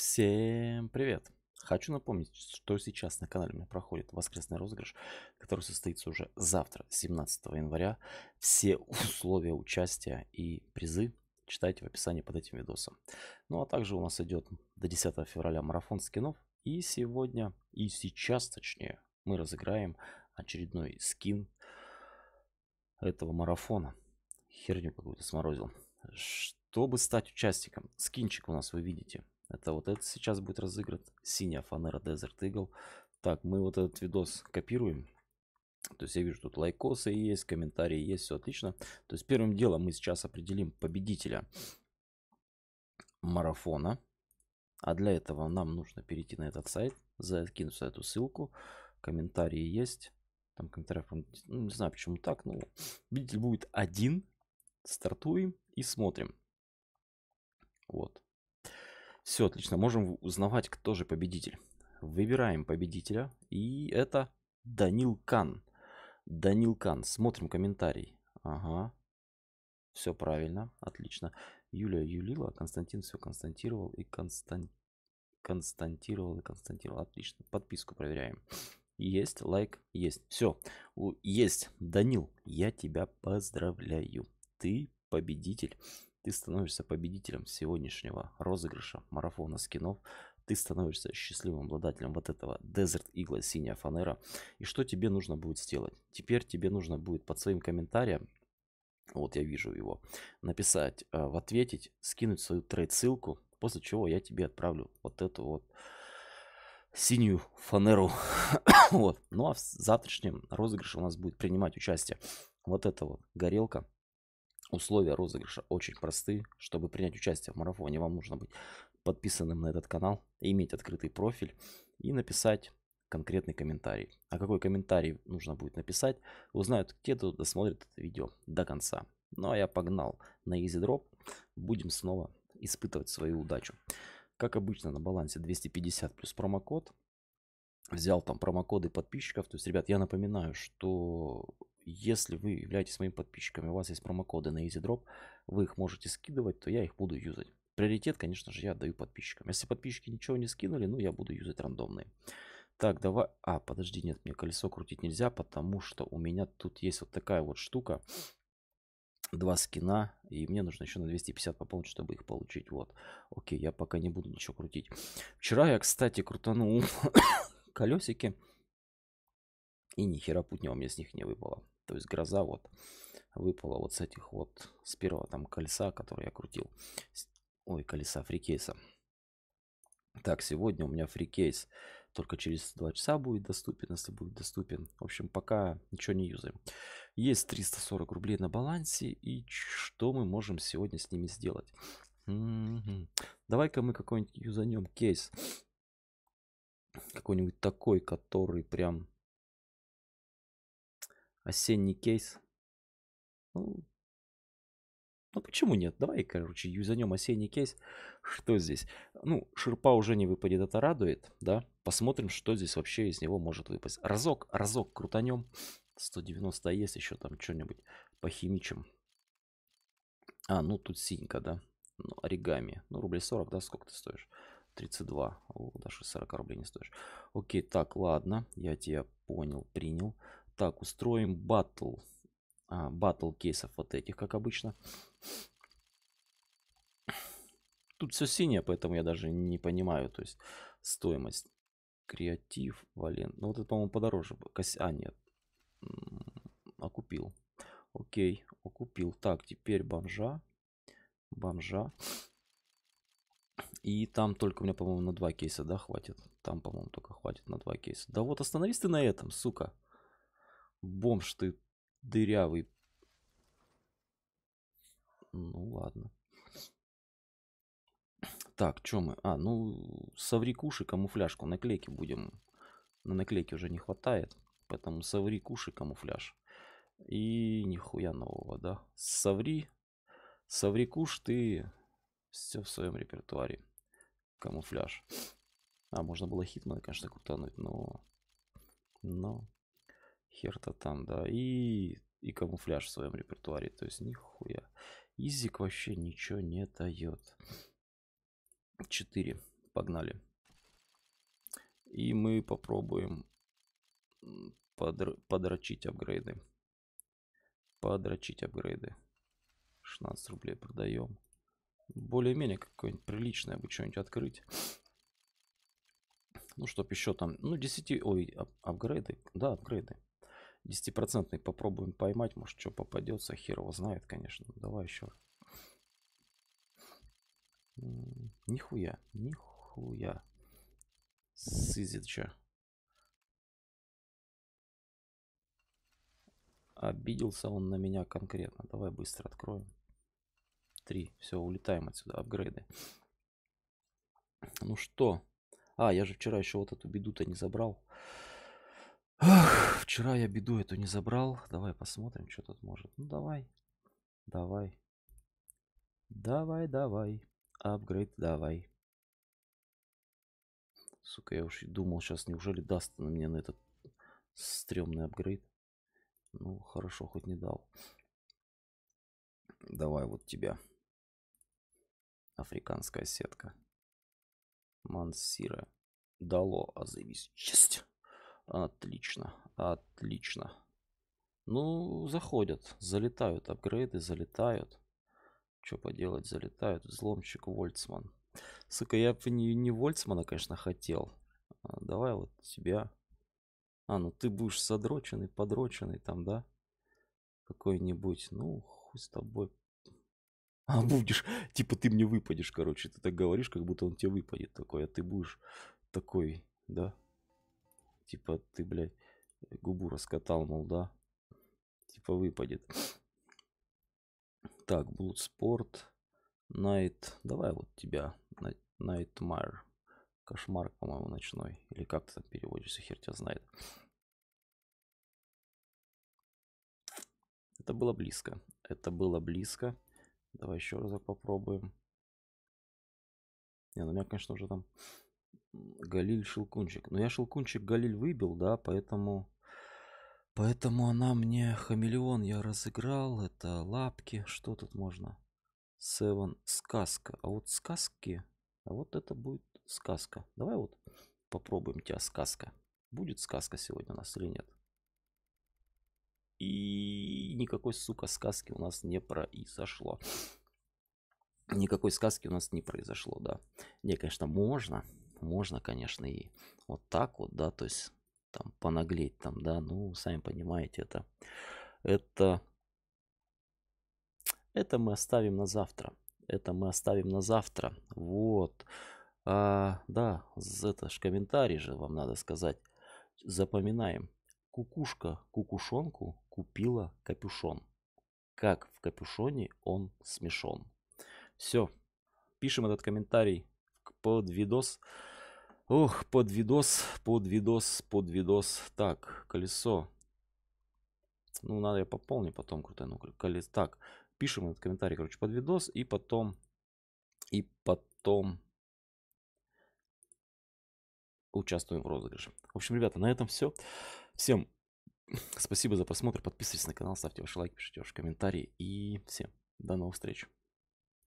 Всем привет! Хочу напомнить, что сейчас на канале у меня проходит воскресный розыгрыш, который состоится уже завтра, 17 января. Все условия участия и призы читайте в описании под этим видосом. Ну а также у нас идет до 10 февраля марафон скинов. И сегодня, и сейчас точнее, мы разыграем очередной скин этого марафона. Херню какую-то сморозил. Чтобы стать участником, скинчик у нас вы видите – это вот это сейчас будет разыгран. Синяя фанера Desert Eagle. Так, мы вот этот видос копируем. То есть я вижу, тут лайкосы есть, комментарии есть, все отлично. То есть первым делом мы сейчас определим победителя марафона. А для этого нам нужно перейти на этот сайт, закинуть эту ссылку. Комментарии есть. Там комментариев, ну, не знаю почему так, но победитель будет один. Стартуем и смотрим. Вот. Все отлично, можем узнавать, кто же победитель. Выбираем победителя, и это Данил Кан. Данил Кан, смотрим комментарий. Ага, все правильно, отлично. Юлия Юлила, Константин все константировал и констан константировал и константировал. Отлично. Подписку проверяем. Есть, лайк, есть. Все. Есть. Данил, я тебя поздравляю. Ты победитель. Ты становишься победителем сегодняшнего розыгрыша марафона скинов. Ты становишься счастливым обладателем вот этого Desert Eagle синяя фанера. И что тебе нужно будет сделать? Теперь тебе нужно будет под своим комментарием вот я вижу его, написать, э, в ответить, скинуть свою трейд-ссылку, после чего я тебе отправлю вот эту вот синюю фанеру. вот. Ну а в завтрашнем розыгрыше у нас будет принимать участие вот эта вот горелка Условия розыгрыша очень просты. Чтобы принять участие в марафоне, вам нужно быть подписанным на этот канал, иметь открытый профиль и написать конкретный комментарий. А какой комментарий нужно будет написать, узнают те, кто досмотрит это видео до конца. Ну а я погнал на EasyDrop. Будем снова испытывать свою удачу. Как обычно, на балансе 250 плюс промокод. Взял там промокоды подписчиков. То есть, ребят, я напоминаю, что если вы являетесь моими подписчиками, у вас есть промокоды на EasyDrop, вы их можете скидывать, то я их буду юзать. Приоритет, конечно же, я отдаю подписчикам. Если подписчики ничего не скинули, ну, я буду юзать рандомные. Так, давай... А, подожди, нет, мне колесо крутить нельзя, потому что у меня тут есть вот такая вот штука. Два скина, и мне нужно еще на 250 пополнить, чтобы их получить. Вот. Окей, я пока не буду ничего крутить. Вчера я, кстати, крутанул колесики. И ни хера путня у меня с них не выпало. То есть гроза вот выпала вот с этих вот, с первого там кольца, которое я крутил. Ой, колеса фрикейса. Так, сегодня у меня фрикейс только через 2 часа будет доступен, если будет доступен. В общем, пока ничего не юзаем. Есть 340 рублей на балансе, и что мы можем сегодня с ними сделать? Давай-ка мы какой-нибудь юзанем кейс. Какой-нибудь такой, который прям осенний кейс. Ну, ну почему нет? Давай, короче, юзанем осенний кейс. Что здесь? Ну, ширпа уже не выпадет, это радует, да? Посмотрим, что здесь вообще из него может выпасть. Разок, разок крутанем. 190 а есть еще там что-нибудь по химичам. А, ну тут синька, да? Ну, оригами. Ну, рублей 40, да? Сколько ты стоишь? 32. О, даже 40 рублей не стоишь. Окей, так, ладно. Я тебя понял, принял. Так, устроим батл. А, батл кейсов вот этих, как обычно. Тут все синее, поэтому я даже не понимаю, то есть стоимость. Креатив, Валент. Ну вот это, по-моему, подороже. Кос... А, нет. Окупил. Окей, окупил. Так, теперь бомжа. Бомжа. И там только у меня, по-моему, на два кейса, да, хватит? Там, по-моему, только хватит на два кейса. Да вот остановись ты на этом, сука. Бомж ты дырявый. Ну ладно. Так, что мы? А, ну, соврикуши, камуфляжку, наклейки будем. На наклейки уже не хватает. Поэтому соври, кушай, камуфляж. И нихуя нового, да? Соври. Соври, куш, ты все в своем репертуаре. Камуфляж. А, можно было хитмана, конечно, крутануть, но... Но хер там, да, и, и камуфляж в своем репертуаре, то есть нихуя. Изик вообще ничего не дает. 4, погнали. И мы попробуем подр подрочить апгрейды. Подрочить апгрейды. 16 рублей продаем. Более-менее какое-нибудь приличное бы что-нибудь открыть. Ну, чтоб еще там... Ну, 10... Ой, ап апгрейды. Да, апгрейды. 10% попробуем поймать. Может, что попадется. Хер его знает, конечно. Ну, давай еще. Нихуя. Нихуя. Сызича. Обиделся он на меня конкретно. Давай быстро откроем. Три. Все, улетаем отсюда. Апгрейды. Ну что? А, я же вчера еще вот эту беду-то не забрал. Ах, вчера я беду эту не забрал. Давай посмотрим, что тут может. Ну давай. Давай. Давай, давай. Апгрейд давай. Сука, я уж и думал сейчас, неужели даст на мне на этот стрёмный апгрейд. Ну, хорошо, хоть не дал. Давай вот тебя. Африканская сетка. Мансира. Дало, а заебись. Честь. Отлично, отлично. Ну, заходят, залетают, апгрейды залетают. Что поделать, залетают. Взломщик Вольцман. Сука, я бы не, не Вольцмана, конечно, хотел. А давай вот тебя. А, ну ты будешь задроченный, подроченный там, да? Какой-нибудь. Ну, хуй с тобой. А будешь, типа ты мне выпадешь, короче. Ты так говоришь, как будто он тебе выпадет такой, а ты будешь такой, да? Типа ты, блядь, губу раскатал, мол, да? Типа выпадет. Так, Bloodsport, Night, давай вот тебя, Nightmare. Кошмар, по-моему, ночной. Или как ты там переводишься, хер тебя знает. Это было близко. Это было близко. Давай еще разок попробуем. Не, ну меня, конечно, уже там Галиль Шелкунчик. Но я Шелкунчик Галиль выбил, да, поэтому... Поэтому она мне хамелеон я разыграл. Это лапки. Что тут можно? Севен. Сказка. А вот сказки... А вот это будет сказка. Давай вот попробуем тебя сказка. Будет сказка сегодня у нас или нет? И никакой, сука, сказки у нас не произошло. Никакой сказки у нас не произошло, да. Не, конечно, можно можно, конечно, и вот так вот, да, то есть там понаглеть там, да, ну, сами понимаете, это, это, это мы оставим на завтра, это мы оставим на завтра, вот, а, да, это ж комментарий же вам надо сказать, запоминаем, кукушка кукушонку купила капюшон, как в капюшоне он смешон. Все, пишем этот комментарий под видос. Ох, под видос, под видос, под видос. Так, колесо. Ну, надо я пополню потом крутой, крутану. Колес... Так, пишем этот комментарий, короче, под видос. И потом... И потом... Участвуем в розыгрыше. В общем, ребята, на этом все. Всем спасибо за просмотр. Подписывайтесь на канал, ставьте ваши лайки, пишите ваши комментарии. И всем до новых встреч.